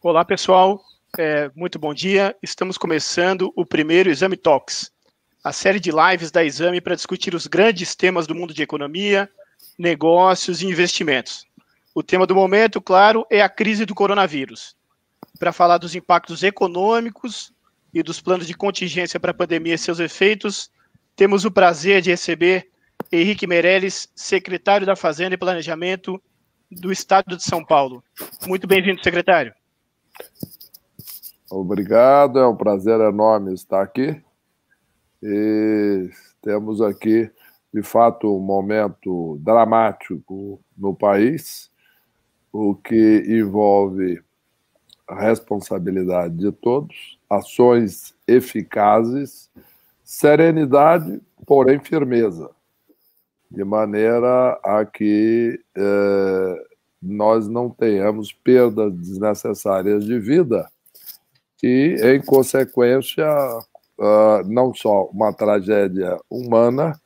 Olá, pessoal. É, muito bom dia. Estamos começando o primeiro Exame Talks, a série de lives da Exame para discutir os grandes temas do mundo de economia, negócios e investimentos. O tema do momento, claro, é a crise do coronavírus. Para falar dos impactos econômicos e dos planos de contingência para a pandemia e seus efeitos, temos o prazer de receber Henrique Meirelles, secretário da Fazenda e Planejamento do Estado de São Paulo. Muito bem-vindo, secretário. Obrigado, é um prazer enorme estar aqui. E temos aqui, de fato, um momento dramático no país, o que envolve a responsabilidade de todos, ações eficazes, serenidade, porém firmeza, de maneira a que eh, nós não tenhamos perdas desnecessárias de vida e, em consequência, uh, não só uma tragédia humana,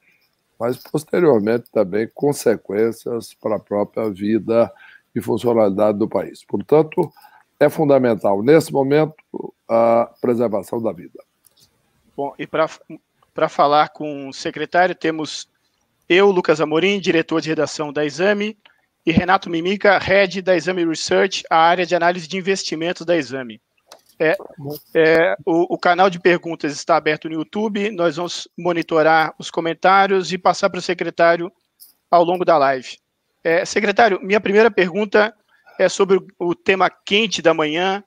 mas posteriormente também consequências para a própria vida e funcionalidade do país. Portanto, é fundamental, nesse momento, a preservação da vida. Bom, e para falar com o secretário, temos eu, Lucas Amorim, diretor de redação da Exame, e Renato Mimica, head da Exame Research, a área de análise de investimentos da Exame. É, é, o, o, canal de perguntas está aberto no YouTube. Nós vamos monitorar os comentários e passar para o secretário ao longo da live. É, secretário, minha primeira pergunta é sobre o, o tema quente da manhã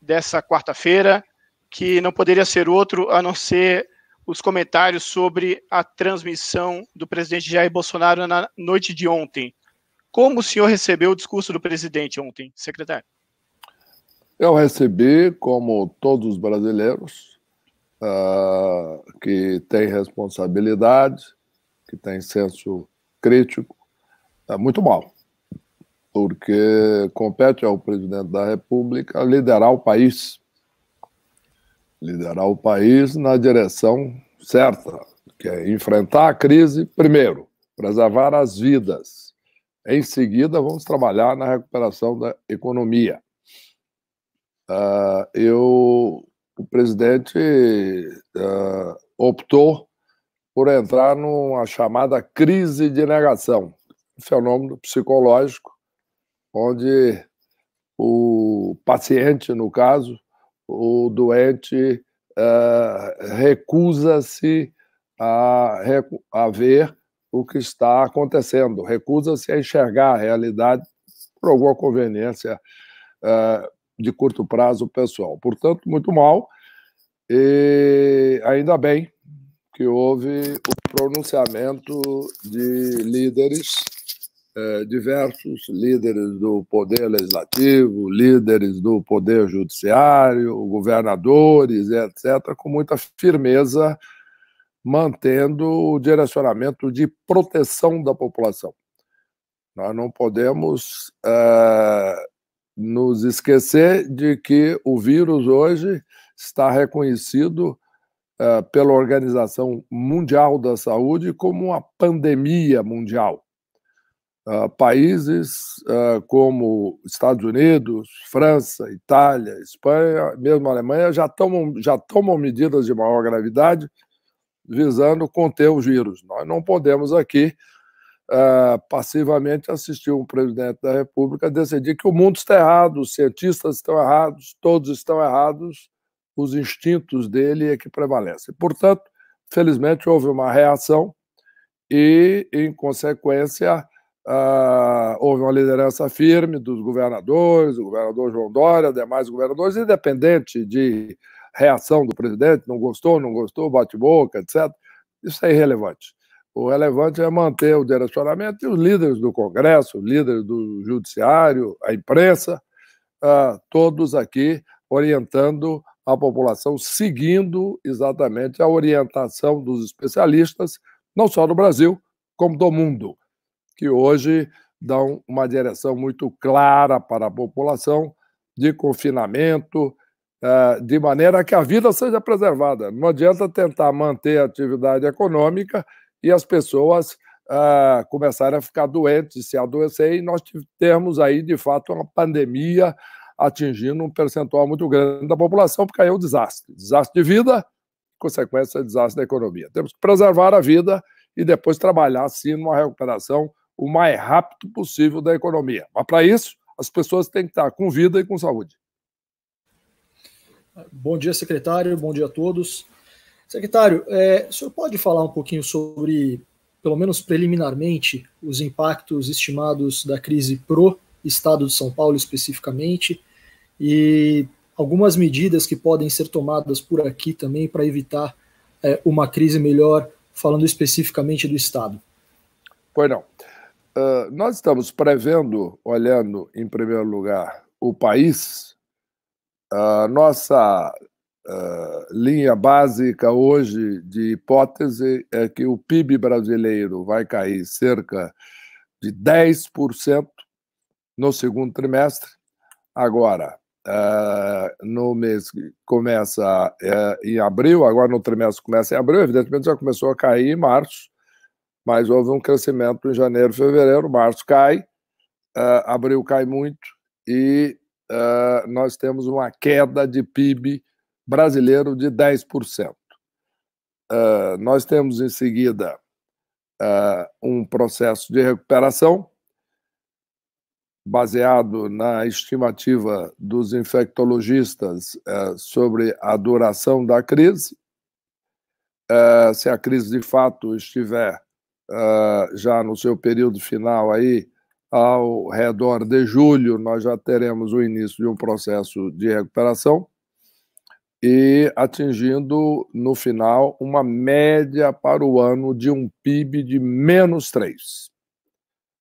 dessa quarta-feira, que não poderia ser outro a não ser os comentários sobre a transmissão do presidente Jair Bolsonaro na noite de ontem. Como o senhor recebeu o discurso do presidente ontem, secretário? Eu recebi, como todos os brasileiros, uh, que têm responsabilidade, que têm senso crítico, uh, muito mal, porque compete ao presidente da República liderar o país, liderar o país na direção certa, que é enfrentar a crise primeiro, preservar as vidas em seguida, vamos trabalhar na recuperação da economia. Uh, eu, o presidente uh, optou por entrar numa chamada crise de negação, fenômeno psicológico, onde o paciente, no caso, o doente, uh, recusa-se a, a ver o que está acontecendo, recusa-se a enxergar a realidade por alguma conveniência uh, de curto prazo pessoal. Portanto, muito mal, e ainda bem que houve o pronunciamento de líderes, eh, diversos líderes do Poder Legislativo, líderes do Poder Judiciário, governadores, etc., com muita firmeza mantendo o direcionamento de proteção da população. Nós não podemos eh, nos esquecer de que o vírus hoje está reconhecido eh, pela Organização Mundial da Saúde como uma pandemia mundial. Eh, países como Estados Unidos, França, Itália, Espanha, mesmo Alemanha, já tomam, já tomam medidas de maior gravidade visando conter o vírus. Nós não podemos aqui uh, passivamente assistir um presidente da República decidir que o mundo está errado, os cientistas estão errados, todos estão errados, os instintos dele é que prevalecem. Portanto, felizmente houve uma reação e, em consequência, ah, houve uma liderança firme dos governadores, o governador João Dória, demais governadores, independente de reação do presidente, não gostou, não gostou, bate-boca, etc. Isso é irrelevante. O relevante é manter o direcionamento e os líderes do Congresso, líderes do Judiciário, a imprensa, ah, todos aqui orientando a população, seguindo exatamente a orientação dos especialistas, não só do Brasil, como do mundo, que hoje dão uma direção muito clara para a população de confinamento, é, de maneira que a vida seja preservada. Não adianta tentar manter a atividade econômica e as pessoas é, começarem a ficar doentes, se adoecer, e nós temos aí, de fato, uma pandemia atingindo um percentual muito grande da população, porque aí é um desastre. Desastre de vida, consequência, desastre da economia. Temos que preservar a vida e depois trabalhar, sim, numa recuperação o mais rápido possível da economia. Mas, para isso, as pessoas têm que estar com vida e com saúde. Bom dia, secretário. Bom dia a todos. Secretário, é, o senhor pode falar um pouquinho sobre, pelo menos preliminarmente, os impactos estimados da crise pro Estado de São Paulo especificamente e algumas medidas que podem ser tomadas por aqui também para evitar é, uma crise melhor, falando especificamente do Estado? Pois não. Uh, nós estamos prevendo, olhando em primeiro lugar o país, a nossa eh, linha básica hoje de hipótese é que o PIB brasileiro vai cair cerca de 10% no segundo trimestre. Agora, eh, no mês que começa eh, em abril, agora no trimestre começa em abril, evidentemente já começou a cair em março, mas houve um crescimento em janeiro, fevereiro, março cai, abril cai muito e uh, nós temos uma queda de PIB brasileiro de 10%. Uh, ah, nós temos em seguida uh, um processo de recuperação baseado na estimativa dos infectologistas uh, sobre a duração da crise. Uh, se a crise de fato estiver uh, já no seu período final aí ao redor de julho, nós já teremos o início de um processo de recuperação e atingindo no final uma média para o ano de um PIB de menos 3.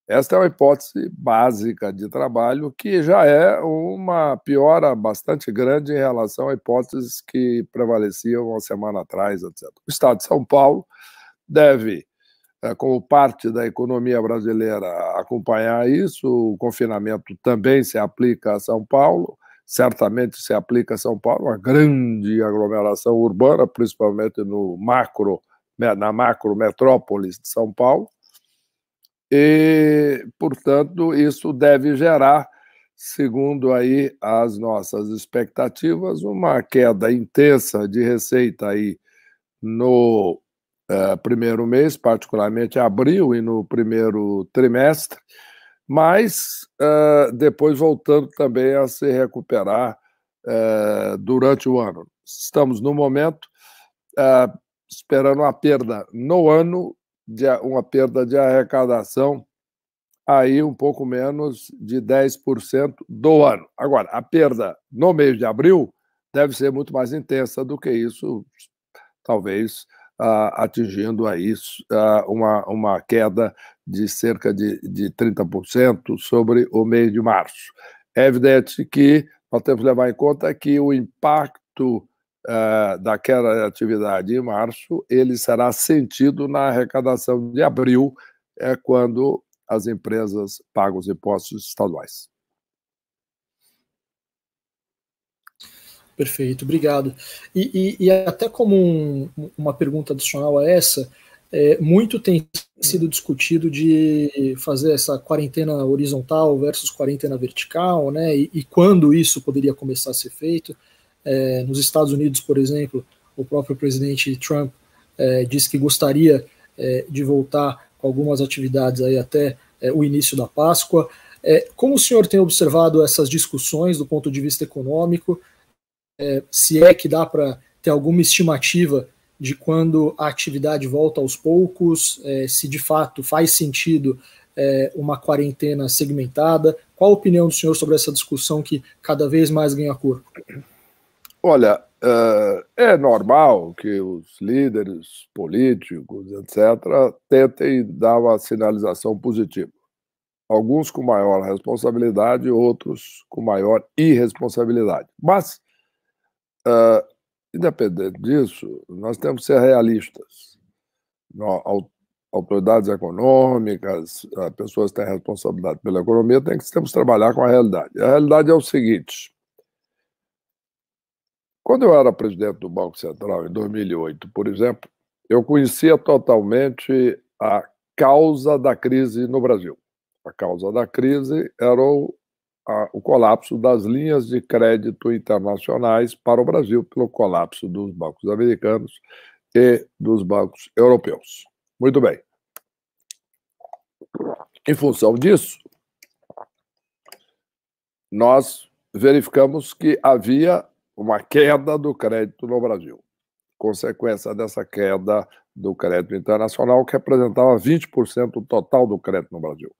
Esta é uma hipótese básica de trabalho que já é uma piora bastante grande em relação a hipóteses que prevaleciam uma semana atrás, etc. O Estado de São Paulo deve eh, como parte da economia brasileira, acompanhar isso. O confinamento também se aplica a São Paulo, certamente se aplica a São Paulo, uma grande aglomeração urbana, principalmente no macro, né, na macro metrópole de São Paulo. E, portanto, isso deve gerar, segundo aí as nossas expectativas, uma queda intensa de receita aí no eh, primeiro mês, particularmente abril e no primeiro trimestre, mas uh, depois voltando também a se recuperar uh, durante o ano. Estamos no momento esperando uma perda no ano, de, uma perda de arrecadação aí um pouco menos de 10% do ano. Agora, a perda no mês de abril deve ser muito mais intensa do que isso, talvez atingindo aí uma, uma queda de cerca de, de 30% sobre o mês de março. É evidente que nós temos que levar em conta que o impacto eh, queda daquela atividade em março ele será sentido na arrecadação de abril, é quando as empresas pagam os impostos estaduais. Perfeito, obrigado. E, e, e até como um, uma pergunta adicional a essa, é, muito tem sido discutido de fazer essa quarentena horizontal versus quarentena vertical, né? E, e quando isso poderia começar a ser feito. É, nos Estados Unidos, por exemplo, o próprio presidente Trump é, disse que gostaria é, de voltar com algumas atividades aí até é, o início da Páscoa. É, como o senhor tem observado essas discussões do ponto de vista econômico? é, se é que dá para ter alguma estimativa de quando a atividade volta aos poucos, é, se de fato faz sentido é, uma quarentena segmentada. Qual a opinião do senhor sobre essa discussão que cada vez mais ganha corpo? Olha, é, é normal que os líderes políticos, etc., tentem dar uma sinalização positiva. Alguns com maior responsabilidade, outros com maior irresponsabilidade. Mas ah, independente disso, nós temos que ser realistas. Autoridades econômicas, ah, pessoas que têm responsabilidade pela economia, temos que trabalhar com a realidade. A realidade é o seguinte: quando eu era presidente do Banco Central, em 2008, por exemplo, eu conhecia totalmente a causa da crise no Brasil. A causa da crise era o a, o colapso das linhas de crédito internacionais para o Brasil, pelo colapso dos bancos americanos e dos bancos europeus. Muito bem. Em função disso, nós verificamos que havia uma queda do crédito no Brasil. Consequência dessa queda do crédito internacional, que representava 20% do total do crédito no Brasil.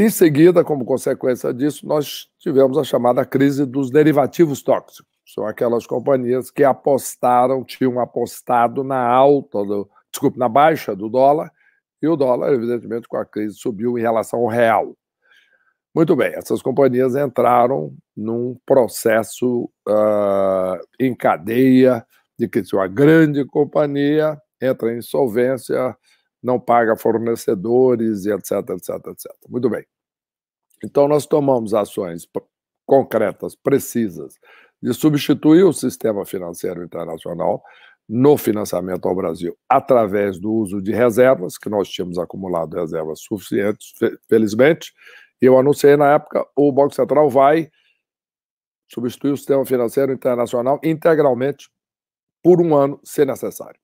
Em seguida, como consequência disso, nós tivemos a chamada crise dos derivativos tóxicos. São aquelas companhias que apostaram, tinham apostado na alta, do, desculpe, na baixa do dólar, e o dólar, evidentemente, com a crise subiu em relação ao real. Muito bem, essas companhias entraram num processo uh, em cadeia de que se uma grande companhia entra em insolvência, não paga fornecedores e etc, etc, etc. Muito bem. Então, nós tomamos ações concretas, precisas, de substituir o sistema financeiro internacional no financiamento ao Brasil através do uso de reservas, que nós tínhamos acumulado reservas suficientes, felizmente. Eu anunciei na época, o Banco Central vai substituir o sistema financeiro internacional integralmente por um ano, se necessário.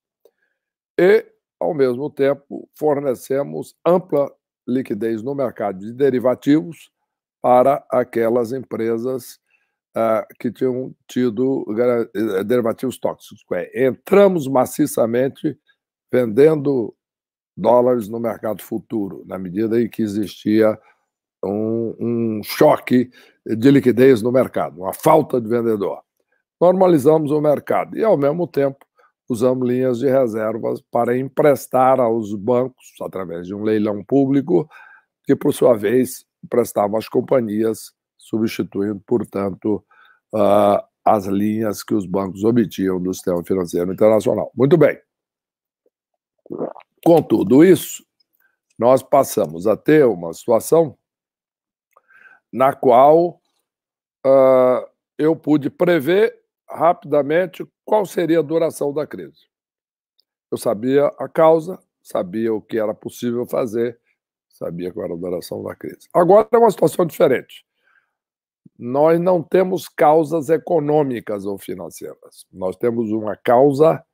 E ao mesmo tempo, fornecemos ampla liquidez no mercado de derivativos para aquelas empresas ah, que tinham tido eh, derivativos tóxicos. Entramos maciçamente vendendo dólares no mercado futuro, na medida em que existia um, um choque de liquidez no mercado, uma falta de vendedor. Normalizamos o mercado e, ao mesmo tempo, usamos linhas de reservas para emprestar aos bancos, através de um leilão público, que, por sua vez, emprestava às companhias, substituindo, portanto, uh, as linhas que os bancos obtinham do sistema financeiro internacional. Muito bem. Com tudo isso, nós passamos a ter uma situação na qual uh, eu pude prever rapidamente qual seria a duração da crise. Eu sabia a causa, sabia o que era possível fazer, sabia qual era a duração da crise. Agora é uma situação diferente. Nós não temos causas econômicas ou financeiras. Nós temos uma causa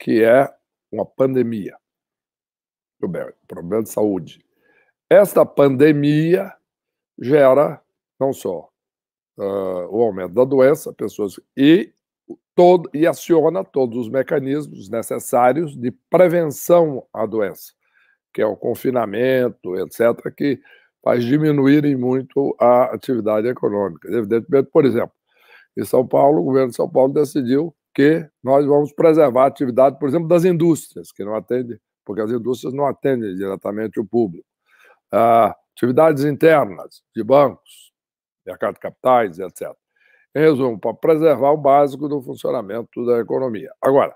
que é uma pandemia. Muito problema de saúde. Esta pandemia gera não só uh, o aumento da doença, pessoas e todo, e aciona todos os mecanismos necessários de prevenção à doença, que é o confinamento, etc., que faz diminuírem muito a atividade econômica. Evidentemente, por exemplo, em São Paulo, o governo de São Paulo decidiu que nós vamos preservar a atividade, por exemplo, das indústrias, que não atende, porque as indústrias não atendem diretamente o público. Ah, atividades internas de bancos, mercado de capitais, etc. Em resumo, para preservar o básico do funcionamento da economia. Agora,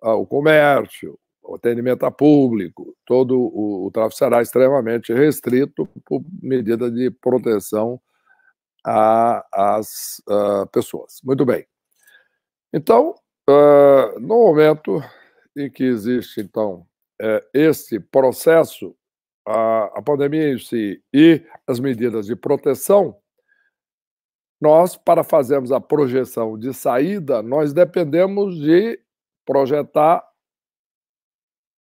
ah, o comércio, o atendimento a público, todo o, o tráfego será extremamente restrito por medida de proteção às ah, pessoas. Muito bem. Então, uh, no momento em que existe, então, é, esse processo, a pandemia em si e as medidas de proteção, nós, para fazermos a projeção de saída, nós dependemos de projetar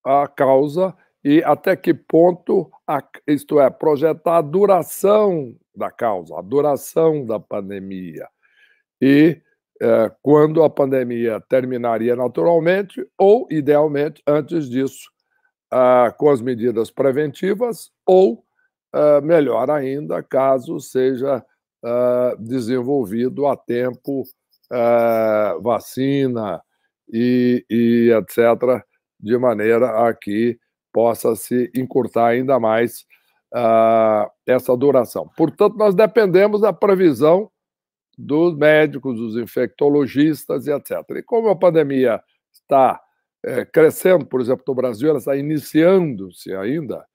a causa e até que ponto, a, isto é, projetar a duração da causa, a duração da pandemia. E é, quando a pandemia terminaria naturalmente, ou, idealmente, antes disso, com as medidas preventivas, ou, é, melhor ainda, caso seja uh, desenvolvido a tempo uh, vacina e, e, etc., de maneira a que possa se encurtar ainda mais uh, essa duração. Portanto, nós dependemos da previsão dos médicos, dos infectologistas e etc. E como a pandemia está é, crescendo, por exemplo, no Brasil, ela está iniciando-se ainda,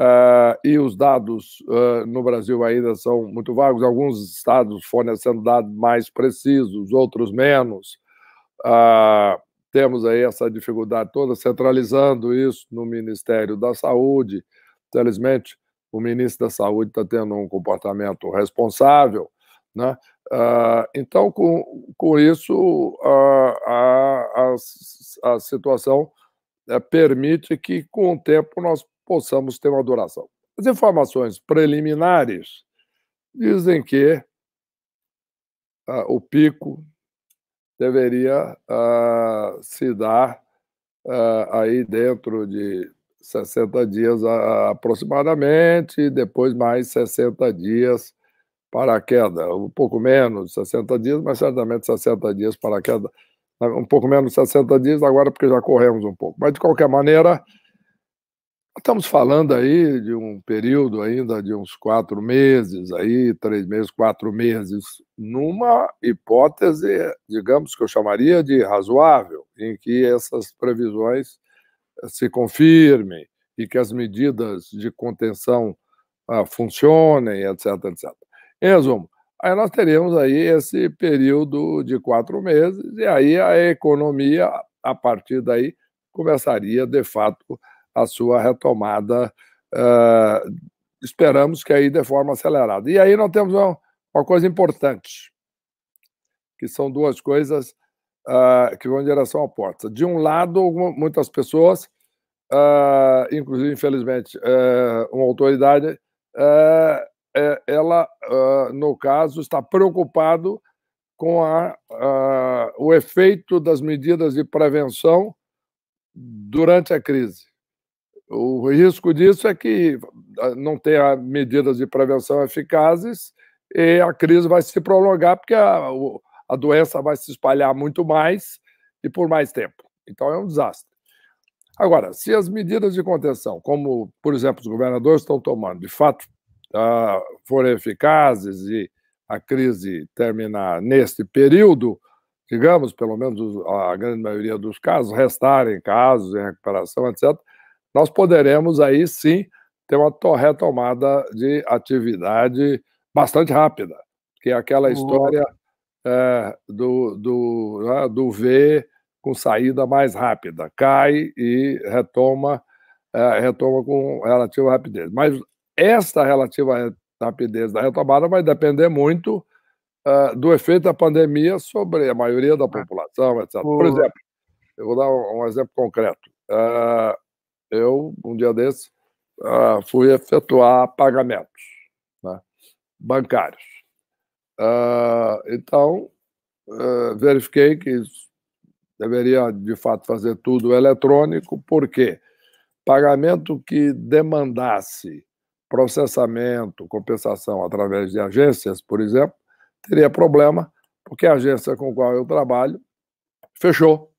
Uh, e os dados uh, no Brasil ainda são muito vagos. Alguns estados fornecendo dados mais precisos, outros menos. Uh, temos aí essa dificuldade toda, centralizando isso no Ministério da Saúde. Felizmente, o ministro da Saúde está tendo um comportamento responsável. Né? então, com, com isso, a, a, a situação eh, permite que, com o tempo, nós possamos ter uma duração. As informações preliminares dizem que ah, o pico deveria ah, se dar ah, aí dentro de 60 dias aproximadamente, e depois mais 60 dias para a queda, um pouco menos de 60 dias, mas certamente 60 dias para a queda, um pouco menos de 60 dias agora porque já corremos um pouco. Mas de qualquer maneira, Estamos falando aí de um período ainda de uns quatro meses, aí três meses, quatro meses, numa hipótese, digamos que eu chamaria de razoável, em que essas previsões eh, se confirmem e que as medidas de contenção ah, funcionem, etc, etc. Em resumo, aí nós teremos aí esse período de quatro meses e aí a economia, a partir daí, começaria de fato a a sua retomada. Uh, esperamos que aí de forma acelerada. E aí nós temos uma, uma coisa importante, que são duas coisas uh, que vão em direção à porta. De um lado, muitas pessoas, uh, inclusive, infelizmente, uma autoridade, é, ela, no caso, está preocupado com a, o efeito das medidas de prevenção durante a crise. O risco disso é que ah, não tenha medidas de prevenção eficazes e a crise vai se prolongar porque a, a doença vai se espalhar muito mais e por mais tempo. Então é um desastre. Agora, se as medidas de contenção, como, por exemplo, os governadores estão tomando, de fato uh, forem eficazes e a crise terminar neste período, digamos, pelo menos a grande maioria dos casos, restarem casos em recuperação, etc., nós poderemos aí sim ter uma retomada de atividade bastante rápida, que é aquela história é, do, do, né, do V com saída mais rápida, cai e retoma, é, retoma com relativa rapidez. Mas esta relativa rapidez da retomada vai depender muito é, do efeito da pandemia sobre a maioria da ah. população, etc. Por exemplo, eu vou dar um, um exemplo concreto. Uh, eu, um dia desse, uh, ah, fui efetuar pagamentos né, bancários. Uh, então, uh, verifiquei que deveria, de fato, fazer tudo eletrônico, porque pagamento que demandasse processamento, compensação através de agências, por exemplo, teria problema, porque a agência com a qual eu trabalho fechou.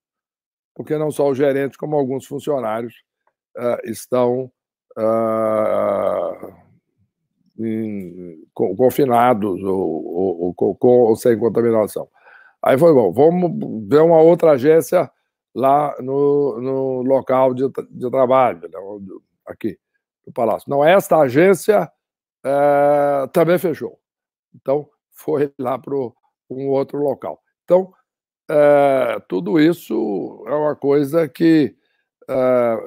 Porque não só o gerente, como alguns funcionários uh, estão uh, em, confinados ou, ou, ou, com, ou sem contaminação. Aí foi bom, vamos ver uma outra agência lá no, no local de, de trabalho, né, aqui no Palácio. Não, esta agência uh, também fechou. Então, foi lá para um outro local. Então, eh, tudo isso é uma coisa que ah,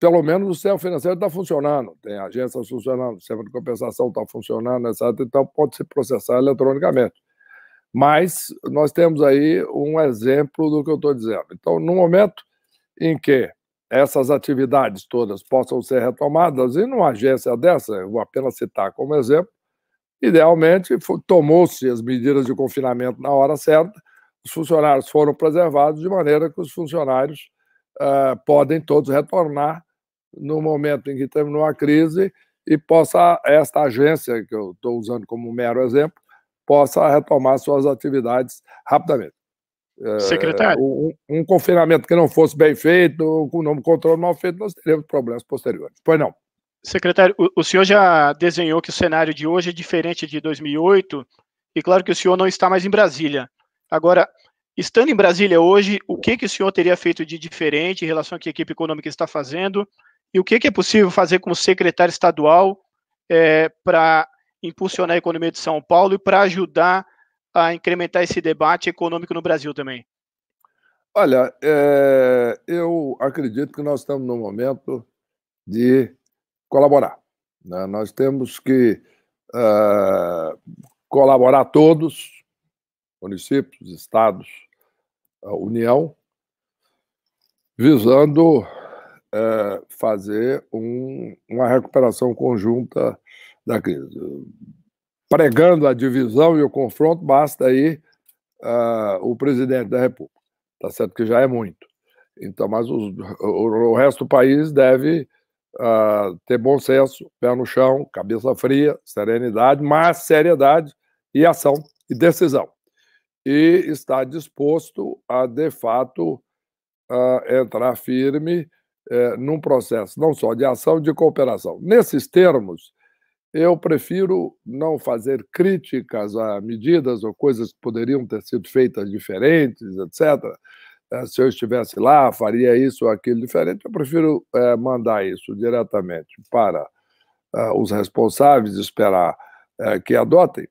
pelo menos o sistema financeiro está funcionando, tem agências funcionando, o sistema de compensação está funcionando, etc. Então pode se processar eletronicamente. Mas nós temos aí um exemplo do que eu estou dizendo. Então, no momento em que essas atividades todas possam ser retomadas, e numa agência dessa, eu vou apenas citar como exemplo, idealmente tomou-se as medidas de confinamento na hora certa, os funcionários foram preservados de maneira que os funcionários uh, podem todos retornar no momento em que terminou a crise e possa esta agência, que eu estou usando como mero exemplo, possa retomar suas atividades rapidamente. Eh, Secretário. Uh, um, um, confinamento que não fosse bem feito, com um controle mal feito, nós teremos problemas posteriores. Pois não. Secretário, o, o senhor já desenhou que o cenário de hoje é diferente de 2008, e claro que o senhor não está mais em Brasília. Agora, Estando em Brasília hoje, o que, que o senhor teria feito de diferente em relação ao que a equipe econômica está fazendo? E o que, que é possível fazer como secretário estadual é, eh, para impulsionar a economia de São Paulo e para ajudar a incrementar esse debate econômico no Brasil também? Olha, é, eu acredito que nós estamos no momento de colaborar. Né? Nós temos que uh, colaborar todos municípios, estados, a União, visando é, fazer um, uma recuperação conjunta da crise. Pregando a divisão e o confronto, basta aí uh, o presidente da República. Tá certo que já é muito. Então, mas os, o, o, resto do país deve uh, ter bom senso, pé no chão, cabeça fria, serenidade, mas seriedade e ação e decisão e está disposto a, de fato, a entrar firme é, num processo não só de ação, de cooperação. Nesses termos, eu prefiro não fazer críticas a medidas ou coisas que poderiam ter sido feitas diferentes, etc. Eh, se eu estivesse lá, faria isso ou aquilo diferente. Eu prefiro é, mandar isso diretamente para os responsáveis, esperar que adotem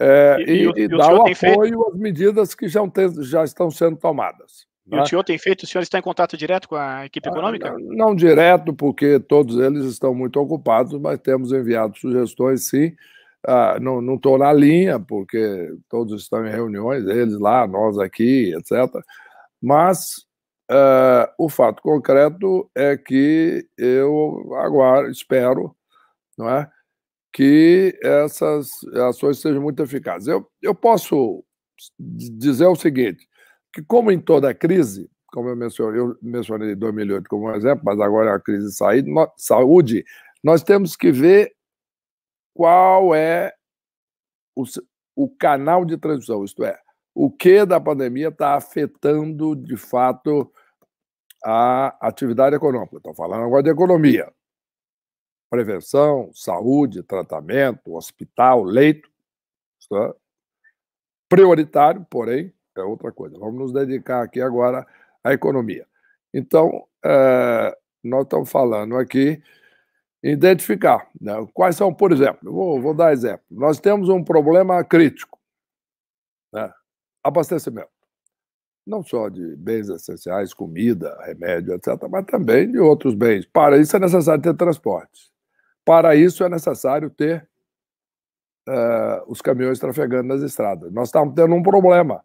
é, e, e, e, e o, o apoio feito... às medidas que já, já estão sendo tomadas. Né? o senhor tem feito? O senhor está em contato direto com a equipe ah, econômica? Não, não, direto, porque todos eles estão muito ocupados, mas temos enviado sugestões, sim. Ah, não estou na linha, porque todos estão em reuniões, eles lá, nós aqui, etc. Mas ah, o fato concreto é que eu aguardo, espero, não é? que essas ações sejam muito eficazes. Eu, eu posso dizer o seguinte, que como em toda crise, como eu mencionei, eu mencionei 2008 como um exemplo, mas agora é a crise de saúde, nós temos que ver qual é o, o canal de transmissão, isto é, o que da pandemia está afetando de fato a atividade econômica. Estou falando agora de economia prevenção, saúde, tratamento, hospital, leito. Prioritário, porém, é outra coisa. Vamos nos dedicar aqui agora à economia. Então, é, nós estamos falando aqui identificar né? quais são, por exemplo, vou, vou, dar exemplo. Nós temos um problema crítico, né? abastecimento, não só de bens essenciais, comida, remédio, etc., mas também de outros bens. Para isso é necessário ter transporte. Para isso é necessário ter uh, os caminhões trafegando nas estradas. Nós estávamos tendo um problema.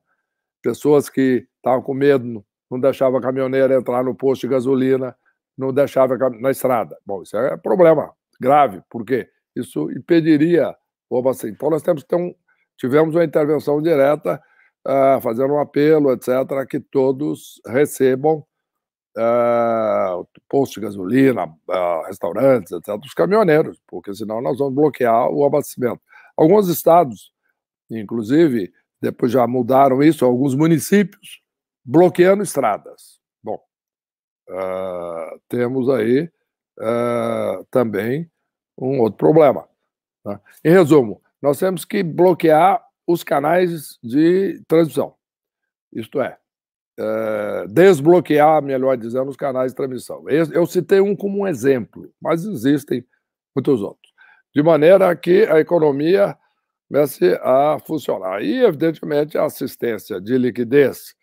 Pessoas que estavam com medo, não deixavam a caminhoneira entrar no posto de gasolina, não deixavam na estrada. Bom, isso é problema grave, porque isso impediria o vacina. Assim? Então nós temos que ter um, tivemos uma intervenção direta, uh, fazendo um apelo, etc., que todos recebam uh, posto de gasolina, uh, restaurantes, etc., dos caminhoneiros, porque senão nós vamos bloquear o abastecimento. Alguns estados, inclusive, depois já mudaram isso, alguns municípios, bloqueando estradas. Bom, uh, temos aí uh, também um outro problema. Né? Em resumo, nós temos que bloquear os canais de transmissão. Isto é, é, desbloquear, melhor dizendo, os canais de transmissão. Eu citei um como um exemplo, mas existem muitos outros. De maneira que a economia comece a funcionar. E, evidentemente, a assistência de liquidez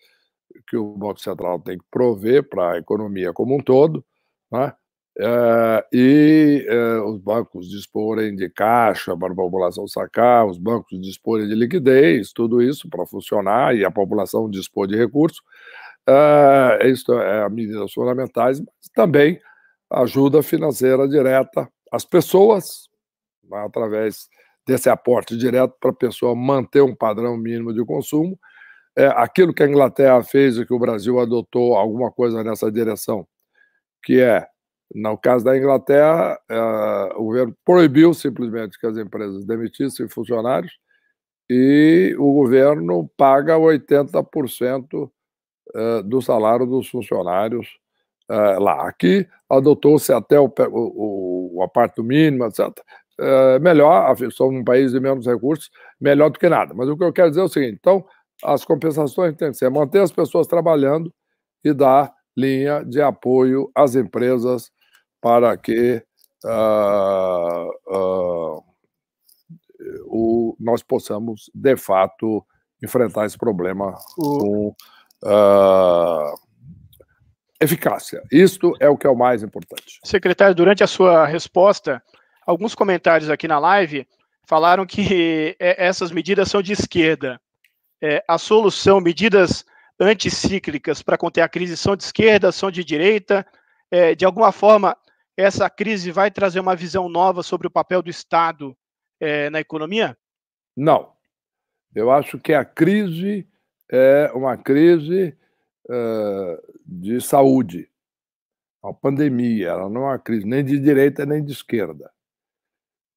que o Banco Central tem que prover para a economia como um todo, né? Uh, e uh, os bancos disporem de caixa para a população sacar, os bancos disporem de liquidez, tudo isso para funcionar e a população dispor de recursos. Uh, eh, isso é medidas fundamentais, mas também ajuda financeira direta às pessoas, né, através desse aporte direto para a pessoa manter um padrão mínimo de consumo. É, aquilo que a Inglaterra fez e que o Brasil adotou alguma coisa nessa direção, que é no caso da Inglaterra, eh, o governo proibiu simplesmente que as empresas demitissem funcionários e o governo paga 80% eh, do salário dos funcionários eh, lá. Aqui adotou-se até o, o, a parte etc. melhor, somos um país de menos recursos, melhor do que nada. Mas o que eu quero dizer é o seguinte: então, as compensações têm que ser manter as pessoas trabalhando e dar linha de apoio às empresas para que uh, uh, o, nós possamos, de fato, enfrentar esse problema com ah, eficácia. Isto é o que é o mais importante. Secretário, durante a sua resposta, alguns comentários aqui na live falaram que essas medidas são de esquerda. É, a solução, medidas anticíclicas para conter a crise são de esquerda, são de direita. É, de alguma forma, essa crise vai trazer uma visão nova sobre o papel do Estado é, na economia? Não. Eu acho que a crise é uma crise eh, de saúde. A pandemia, ela não é uma crise nem de direita nem de esquerda.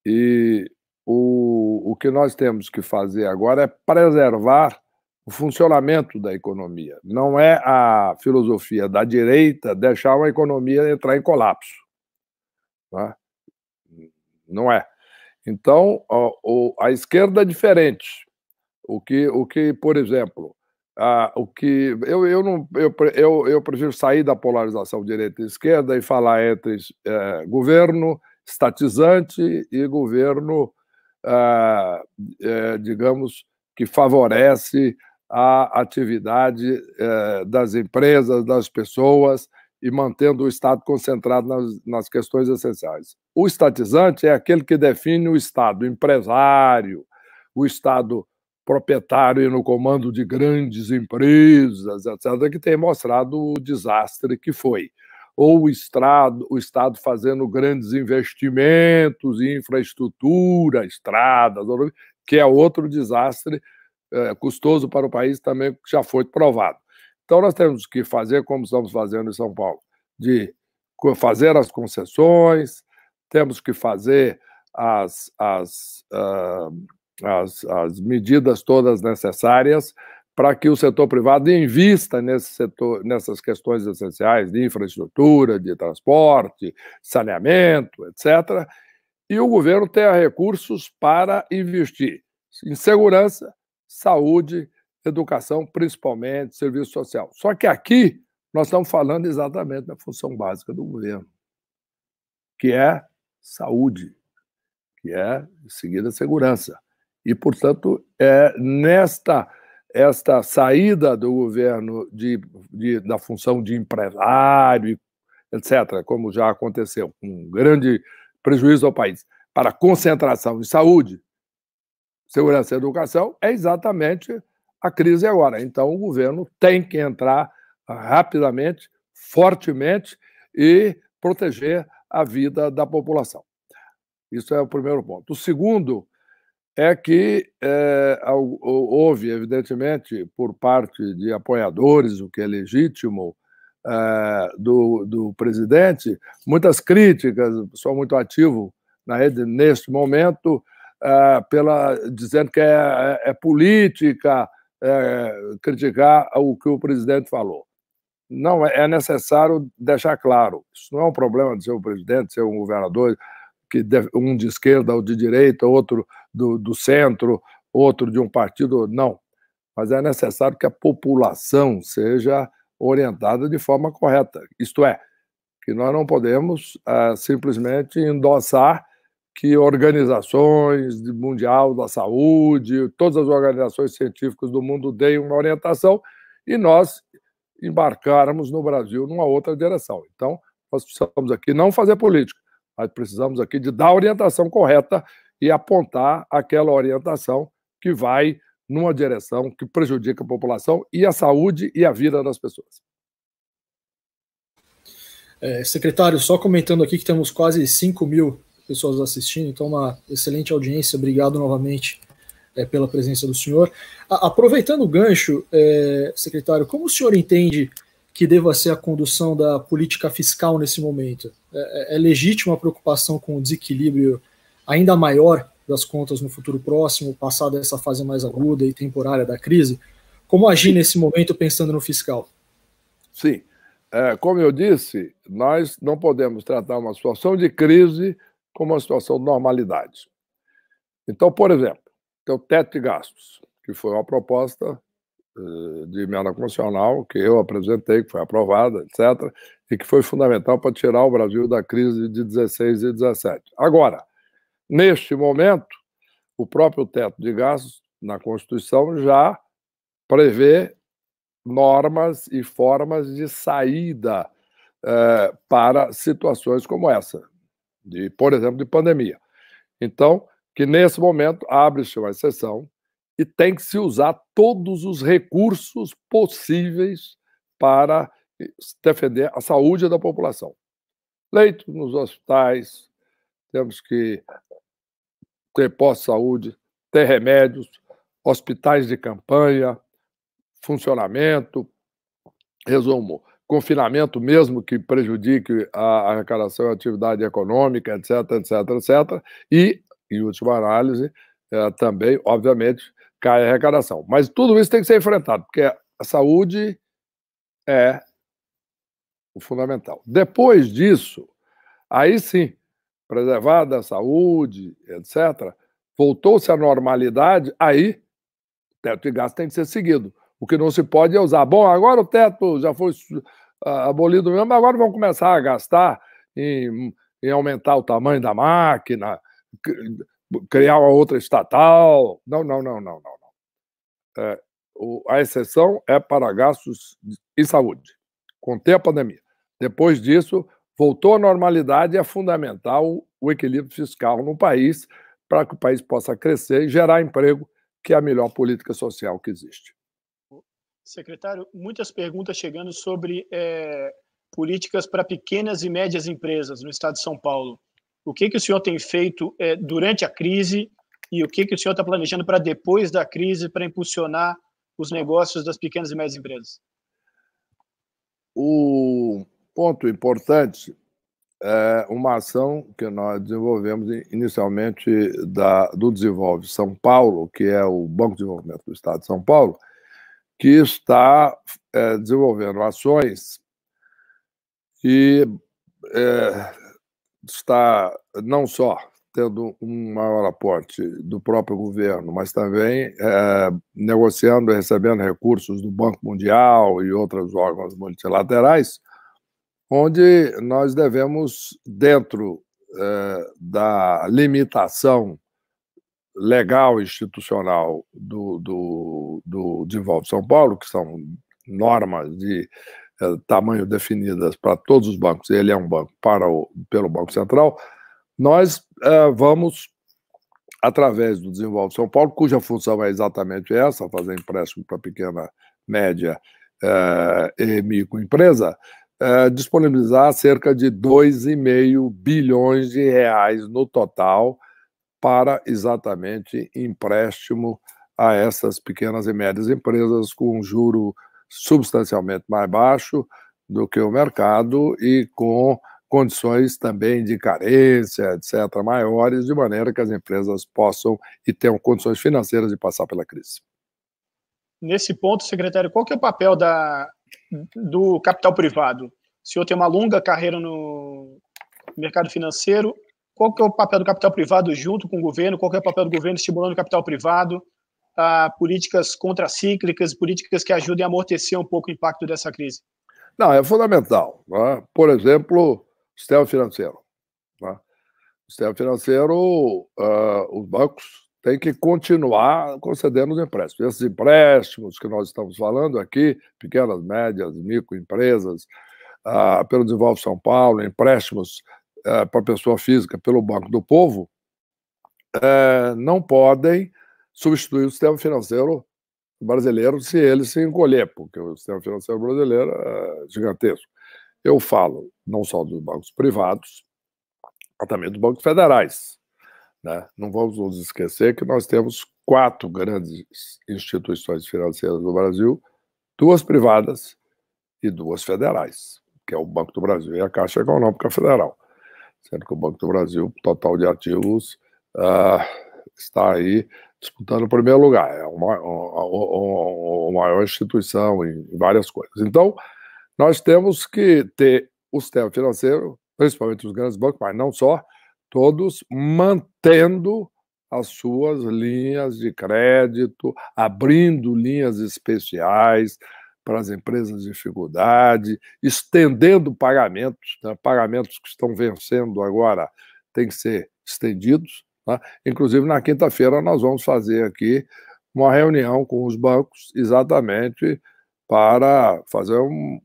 E o, o que nós temos que fazer agora é preservar o funcionamento da economia. Não é a filosofia da direita deixar uma economia entrar em colapso. Né? Não é. Então, a, a esquerda é diferente. O que, o que por exemplo, o que eu, eu não eu, eu, eu prefiro sair da polarização direita e esquerda e falar entre é, governo estatizante e governo ah, é, digamos que favorece a atividade é, das empresas das pessoas e mantendo o Estado concentrado nas, nas questões essenciais. O estatizante é aquele que define o Estado empresário, o Estado proprietário e no comando de grandes empresas, etc., que tem mostrado o desastre que foi. Ou o Estado, o estado fazendo grandes investimentos em infraestrutura, estradas, que é outro desastre é, custoso para o país também, que já foi provado. Então, nós temos que fazer como estamos fazendo em São Paulo, de fazer as concessões, temos que fazer as, as, uh, as, as medidas todas necessárias para que o setor privado invista nesse setor, nessas questões essenciais de infraestrutura, de transporte, saneamento, etc. E o governo tenha recursos para investir em segurança, saúde, educação, principalmente, serviço social. Só que aqui nós estamos falando exatamente da função básica do governo, que é saúde, que é, em seguida, segurança. E, portanto, é nesta esta saída do governo de, de, da função de empresário, etc., como já aconteceu, um grande prejuízo ao país, para concentração em saúde, segurança e educação, é exatamente a crise agora. Então, o governo tem que entrar ah, rapidamente, fortemente e proteger a vida da população. Isso é o primeiro ponto. O segundo é que é, houve, evidentemente, por parte de apoiadores, o que é legítimo, é, do, do presidente, muitas críticas, sou muito ativo na rede neste momento, é, pela, dizendo que é, é, é política, é, criticar o que o presidente falou. Não, é, é necessário deixar claro. Isso não é um problema de ser um presidente, de ser um governador, que um de esquerda ou de direita, outro do, do centro, outro de um partido. Não. Mas é necessário que a população seja orientada de forma correta. Isto é, que nós não podemos ah, simplesmente endossar que organizações mundial da saúde, todas as organizações científicas do mundo deem uma orientação e nós embarcarmos no Brasil numa outra direção. Então, nós precisamos aqui não fazer política, mas precisamos aqui de dar a orientação correta e apontar aquela orientação que vai numa direção que prejudica a população e a saúde e a vida das pessoas. É, secretário, só comentando aqui que temos quase 5 mil pessoas assistindo, então uma excelente audiência, obrigado novamente é, pela presença do senhor. A, aproveitando o gancho, é, secretário, como o senhor entende que deva ser a condução da política fiscal nesse momento? É, é, é legítima a preocupação com o desequilíbrio ainda maior das contas no futuro próximo, passada essa fase mais aguda e temporária da crise? Como agir nesse momento pensando no fiscal? Sim é, como eu disse, nós não podemos tratar uma situação de crise como uma situação de normalidade. Então, por exemplo, tem o teto de gastos, que foi uma proposta eh, de emenda constitucional que eu apresentei, que foi aprovada, etc., e que foi fundamental para tirar o Brasil da crise de 16 e 17. Agora, neste momento, o próprio teto de gastos na Constituição já prevê normas e formas de saída eh, para situações como essa de, por exemplo, de pandemia. Então, que nesse momento abre-se uma exceção e tem que se usar todos os recursos possíveis para eh, defender a saúde da população. Leitos nos hospitais, temos que ter pós-saúde, ter remédios, hospitais de campanha, funcionamento. Resumo: confinamento mesmo que prejudique a arrecadação e a atividade econômica, etc, etc, etc. E, em última análise, é, também, obviamente, cai a arrecadação. Mas tudo isso tem que ser enfrentado, porque a saúde é o fundamental. Depois disso, aí sim, preservada a saúde, etc., voltou-se à normalidade, aí o teto de gasto tem que ser seguido. O que não se pode é usar. Bom, agora o teto já foi abolido mesmo, agora vão começar a gastar em, em aumentar o tamanho da máquina, criar uma outra estatal. Não, não, não, não, não. É, o, a exceção é para gastos em saúde, tempo a pandemia. Depois disso, voltou à normalidade, é fundamental o equilíbrio fiscal no país para que o país possa crescer e gerar emprego, que é a melhor política social que existe. Secretário, muitas perguntas chegando sobre é, políticas para pequenas e médias empresas no estado de São Paulo. O que, que o senhor tem feito é, durante a crise e o que, que o senhor está planejando para depois da crise para impulsionar os negócios das pequenas e médias empresas? O ponto importante é uma ação que nós desenvolvemos inicialmente da, do Desenvolve São Paulo, que é o Banco de Desenvolvimento do Estado de São Paulo, que está é, desenvolvendo ações e é, está não só tendo um maior aporte do próprio governo, mas também é, negociando e recebendo recursos do Banco Mundial e outros órgãos multilaterais, onde nós devemos, dentro é, da limitação legal institucional do, do, do Desenvolve São Paulo, que são normas de eh, tamanho definidas para todos os bancos, ele é um banco para o, pelo Banco Central, nós eh, vamos, através do Desenvolve São Paulo, cuja função é exatamente essa, fazer empréstimo para pequena, média eh, e microempresa, disponibilizar cerca de 2,5 bilhões de reais no total para exatamente empréstimo a essas pequenas e médias empresas com um juro substancialmente mais baixo do que o mercado e com condições também de carência, etc., maiores, de maneira que as empresas possam e tenham condições financeiras de passar pela crise. Nesse ponto, secretário, qual que é o papel da, do capital privado? O senhor tem uma longa carreira no mercado financeiro, qual que é o papel do capital privado junto com o governo, qual que é o papel do governo estimulando o capital privado, a ah, políticas contracíclicas, políticas que ajudem a amortecer um pouco o impacto dessa crise? Não, é fundamental. Né? Por exemplo, o sistema financeiro. Né? O sistema financeiro, uh, os bancos têm que continuar concedendo os empréstimos. Esses empréstimos que nós estamos falando aqui, pequenas, médias, microempresas, uh, pelo Desenvolve São Paulo, empréstimos eh, para a pessoa física pelo Banco do Povo, eh, não podem substituir o sistema financeiro brasileiro se ele se encolher, porque o sistema financeiro brasileiro é gigantesco. Eu falo não só dos bancos privados, mas também dos bancos federais. Né? Não vamos nos esquecer que nós temos quatro grandes instituições financeiras do Brasil, duas privadas e duas federais, que é o Banco do Brasil e a Caixa Econômica Federal sendo que o Banco do Brasil, total de ativos, uh, está aí disputando o primeiro lugar. É uma, uma, uma maior instituição em várias coisas. Então, nós temos que ter o sistema financeiro, principalmente os grandes bancos, mas não só, todos mantendo as suas linhas de crédito, abrindo linhas especiais, para as empresas em dificuldade, estendendo pagamentos, né? pagamentos que estão vencendo agora têm que ser estendidos. Né? Inclusive, na quinta-feira, nós vamos fazer aqui uma reunião com os bancos, exatamente para fazer um,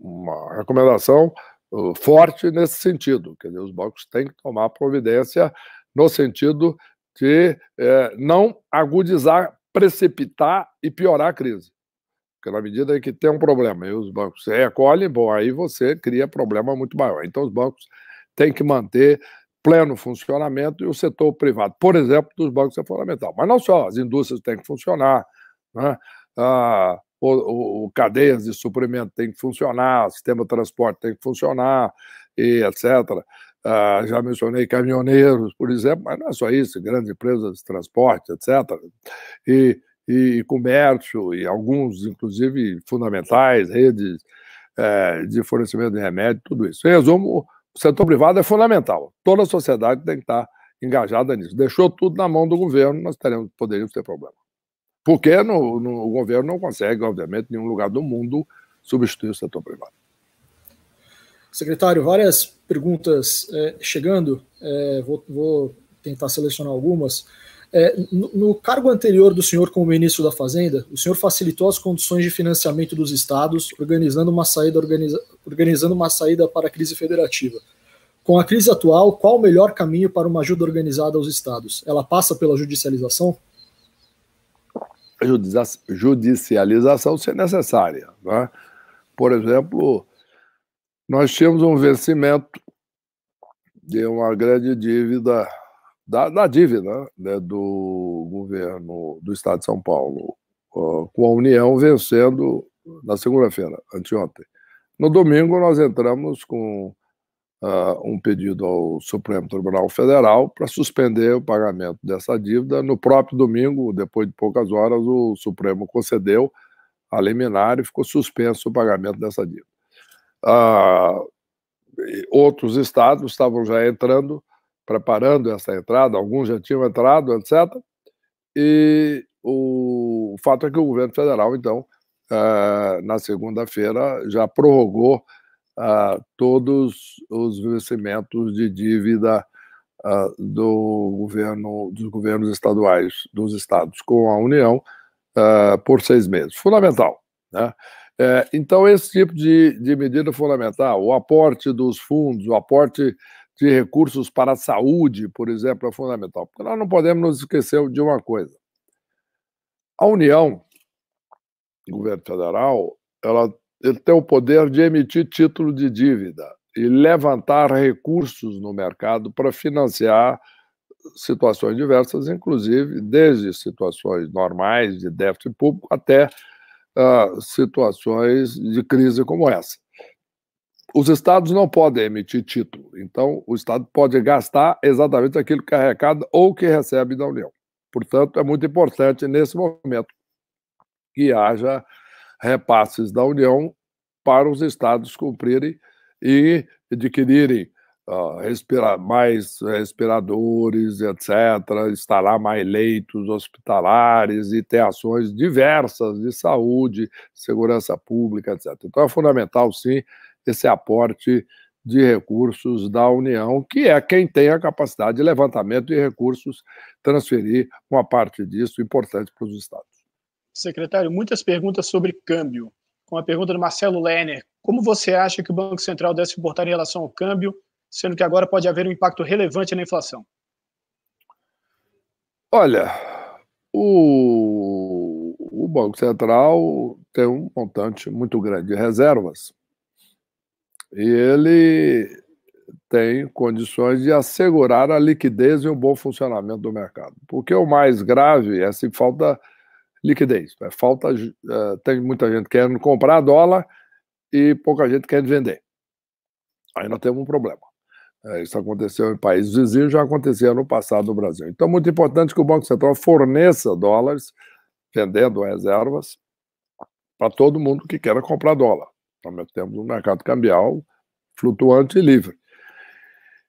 uma recomendação uh, forte nesse sentido. Quer dizer, os bancos têm que tomar providência no sentido de eh, não agudizar, precipitar e piorar a crise. Porque na medida que tem um problema e os bancos recolhem, bom, aí você cria problema muito maior. Então os bancos têm que manter pleno funcionamento e o setor privado, por exemplo, dos bancos é fundamental. Mas não só, as indústrias têm que funcionar, né? ah, o, o, cadeias de suprimento têm que funcionar, o sistema de transporte tem que funcionar, e etc. Ah, já mencionei caminhoneiros, por exemplo, mas não é só isso, grandes empresas de transporte, etc. E e comércio, e alguns, inclusive, fundamentais, redes é, de fornecimento de remédio, tudo isso. Em resumo, o setor privado é fundamental. Toda a sociedade tem que estar engajada nisso. Deixou tudo na mão do governo, nós teremos, poderíamos ter problema. Porque no, no, o governo não consegue, obviamente, em nenhum lugar do mundo substituir o setor privado. Secretário, várias perguntas é, chegando, é, vou, vou tentar selecionar algumas. É, no, no, cargo anterior do senhor como ministro da Fazenda, o senhor facilitou as condições de financiamento dos estados, organizando uma saída, organiza, organizando uma saída para a crise federativa. Com a crise atual, qual o melhor caminho para uma ajuda organizada aos estados? Ela passa pela judicialização? judicialização se é necessária. Né? Por exemplo, nós tínhamos um vencimento de uma grande dívida da, da dívida né, do governo do Estado de São Paulo, uh, com a União vencendo na segunda-feira, anteontem. No domingo, nós entramos com uh, um pedido ao Supremo Tribunal Federal para suspender o pagamento dessa dívida. No próprio domingo, depois de poucas horas, o Supremo concedeu a liminar e ficou suspenso o pagamento dessa dívida. Uh, outros estados estavam já entrando preparando essa entrada, alguns já tinham entrado, etc. E o, fato é que o governo federal, então, eh, na segunda-feira, já prorrogou ah, todos os vencimentos de dívida ah, do governo, dos governos estaduais, dos estados com a União, ah, por seis meses. Fundamental. Né? Eh, então, esse tipo de, de medida fundamental, o aporte dos fundos, o aporte de recursos para a saúde, por exemplo, é fundamental. Porque nós não podemos nos esquecer de uma coisa. A União, o governo federal, ela, ele tem o poder de emitir título de dívida e levantar recursos no mercado para financiar situações diversas, inclusive desde situações normais de déficit público até uh, situações de crise como essa os estados não podem emitir título. Então, o estado pode gastar exatamente aquilo que é arrecada ou que recebe da União. Portanto, é muito importante nesse momento que haja repasses da União para os estados cumprirem e adquirirem uh, ah, respira mais respiradores, etc., instalar mais leitos hospitalares e ter ações diversas de saúde, segurança pública, etc. Então, é fundamental, sim, esse aporte de recursos da União, que é quem tem a capacidade de levantamento de recursos, transferir uma parte disso importante para os estados. Secretário, muitas perguntas sobre câmbio. Com a pergunta do Marcelo Lerner, como você acha que o Banco Central deve se importar em relação ao câmbio, sendo que agora pode haver um impacto relevante na inflação? Olha, o, o Banco Central tem um montante muito grande de reservas e ele tem condições de assegurar a liquidez e o bom funcionamento do mercado. Porque o mais grave é se falta liquidez. Né? Falta, uh, tem muita gente querendo comprar dólar e pouca gente querendo vender. Aí nós temos um problema. É, isso aconteceu em países vizinhos, já acontecia no passado no Brasil. Então, é muito importante que o Banco Central forneça dólares, vendendo reservas, para todo mundo que queira comprar dólar ao mesmo tempo um mercado cambial flutuante e livre.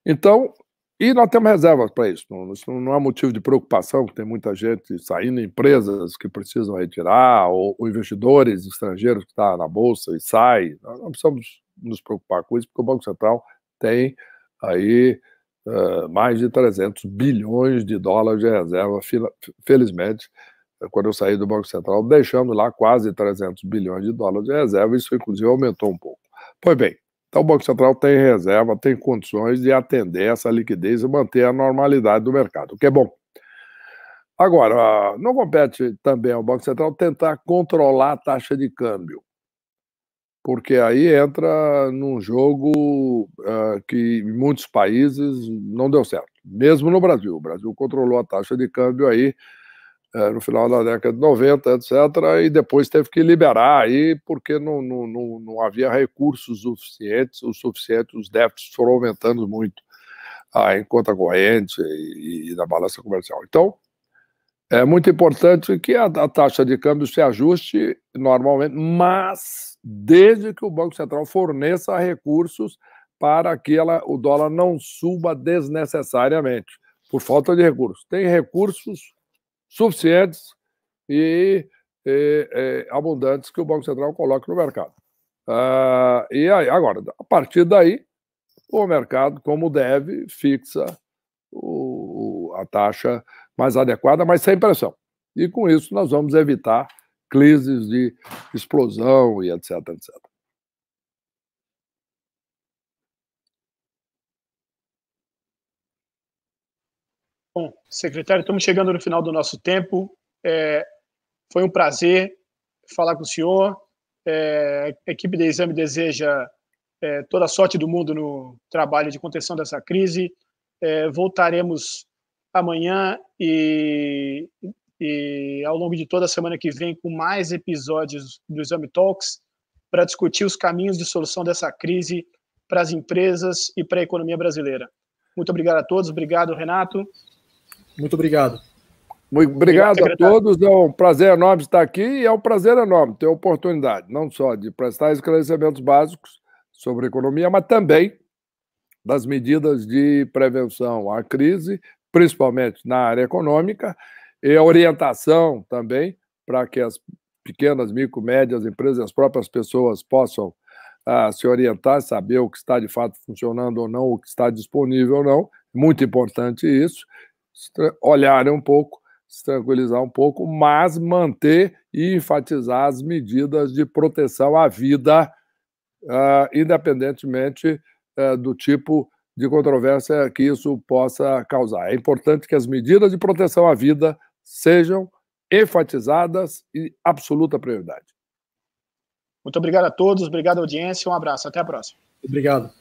Então, e nós temos reservas para isso. Não, isso não é motivo de preocupação, que tem muita gente saindo, empresas que precisam retirar, ou, investidores estrangeiros que estão tá na Bolsa e saem. Nós não precisamos nos preocupar com isso, porque o Banco Central tem aí uh, mais de 300 bilhões de dólares de reserva, felizmente, quando eu saí do Banco Central, deixando lá quase 300 bilhões de dólares de reserva, isso inclusive aumentou um pouco. Pois bem, então o Banco Central tem reserva, tem condições de atender essa liquidez e manter a normalidade do mercado, o que é bom. Agora, ah, não compete também ao Banco Central tentar controlar a taxa de câmbio, porque aí entra num jogo uh, que em muitos países não deu certo, mesmo no Brasil. O Brasil controlou a taxa de câmbio aí é, no final da década de 90, etc., e depois teve que liberar aí, porque não, não, não, não havia recursos suficientes, o suficiente, os déficits foram aumentando muito ah, em conta corrente e, e, na balança comercial. Então, é muito importante que a, a taxa de câmbio se ajuste normalmente, mas desde que o Banco Central forneça recursos para que ela, o dólar não suba desnecessariamente, por falta de recursos. Tem recursos suficientes e, e, e, abundantes que o Banco Central coloque no mercado. Ah, e aí, agora, a partir daí, o mercado, como deve, fixa o, a taxa mais adequada, mas sem pressão. E com isso nós vamos evitar crises de explosão e etc, etc. Bom, secretário, estamos chegando no final do nosso tempo. É, foi um prazer falar com o senhor. É, a equipe do Exame deseja é, toda a sorte do mundo no trabalho de contenção dessa crise. É, voltaremos amanhã e, e ao longo de toda a semana que vem com mais episódios do Exame Talks para discutir os caminhos de solução dessa crise para as empresas e para a economia brasileira. Muito obrigado a todos. Obrigado, Renato. Muito obrigado. Muito obrigado, obrigado a todos. É um prazer enorme estar aqui e é um prazer enorme ter a oportunidade, não só de prestar esclarecimentos básicos sobre economia, mas também das medidas de prevenção à crise, principalmente na área econômica, e a orientação também para que as pequenas, micro, médias empresas, as próprias pessoas possam ah, se orientar, saber o que está de fato funcionando ou não, o que está disponível ou não. Muito importante isso olhar um pouco, se tranquilizar um pouco, mas manter e enfatizar as medidas de proteção à vida, uh, independentemente uh, do tipo de controvérsia que isso possa causar. É importante que as medidas de proteção à vida sejam enfatizadas e absoluta prioridade. Muito obrigado a todos, obrigado à audiência, um abraço, até a próxima. Obrigado.